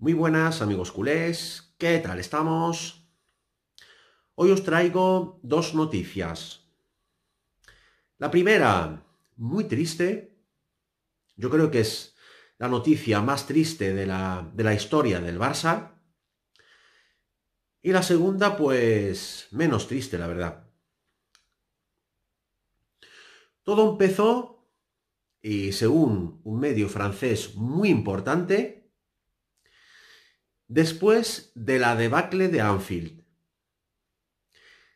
Muy buenas amigos culés, ¿qué tal estamos? Hoy os traigo dos noticias. La primera, muy triste, yo creo que es la noticia más triste de la, historia del Barça. Y la segunda, pues, menos triste, la verdad. Todo empezó, y según un medio francés muy importante, después de la debacle de Anfield.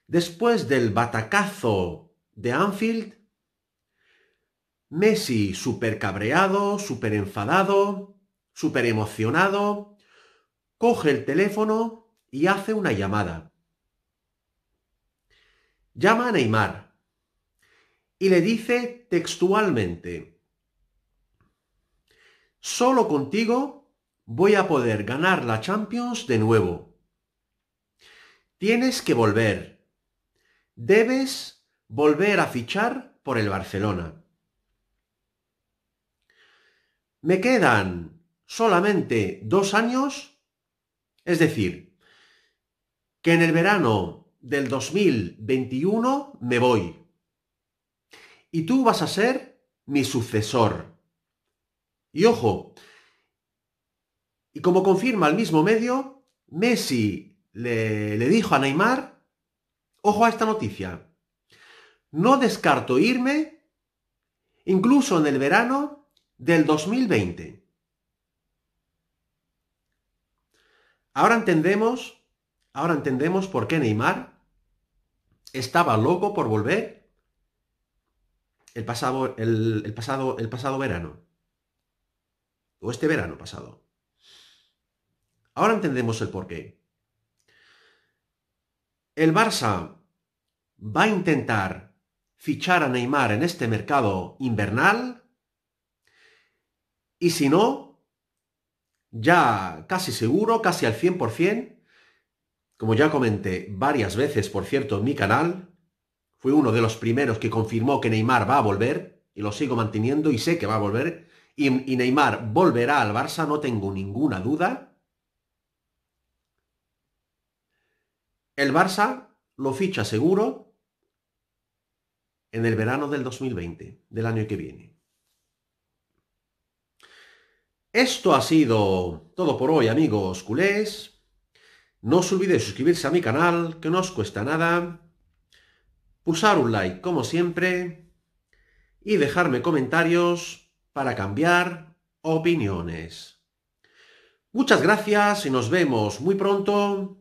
Después del batacazo de Anfield, Messi súper cabreado, súper enfadado, súper emocionado, coge el teléfono y hace una llamada. Llama a Neymar y le dice textualmente, solo contigo voy a poder ganar la Champions de nuevo. Tienes que volver. Debes volver a fichar por el Barcelona. Me quedan solamente dos años, es decir, que en el verano del 2021 me voy. Y tú vas a ser mi sucesor. Y ojo, y como confirma el mismo medio, Messi le, dijo a Neymar, ojo a esta noticia, no descarto irme incluso en el verano del 2020. Ahora entendemos, ahora entendemos por qué Neymar estaba loco por volver el pasado, el, pasado, el pasado verano. O este verano pasado. Ahora entendemos el porqué. El Barça va a intentar fichar a Neymar en este mercado invernal y si no, ya casi seguro, casi al 100%, como ya comenté varias veces, por cierto, en mi canal, fui uno de los primeros que confirmó que Neymar va a volver, y lo sigo manteniendo y sé que va a volver, y, y Neymar volverá al Barça, no tengo ninguna duda. El Barça lo ficha seguro en el verano del 2020, del año que viene. Esto ha sido todo por hoy, amigos culés. No os olvidéis suscribirse a mi canal, que no os cuesta nada. Pulsar un like, como siempre. Y dejarme comentarios para cambiar opiniones. Muchas gracias y nos vemos muy pronto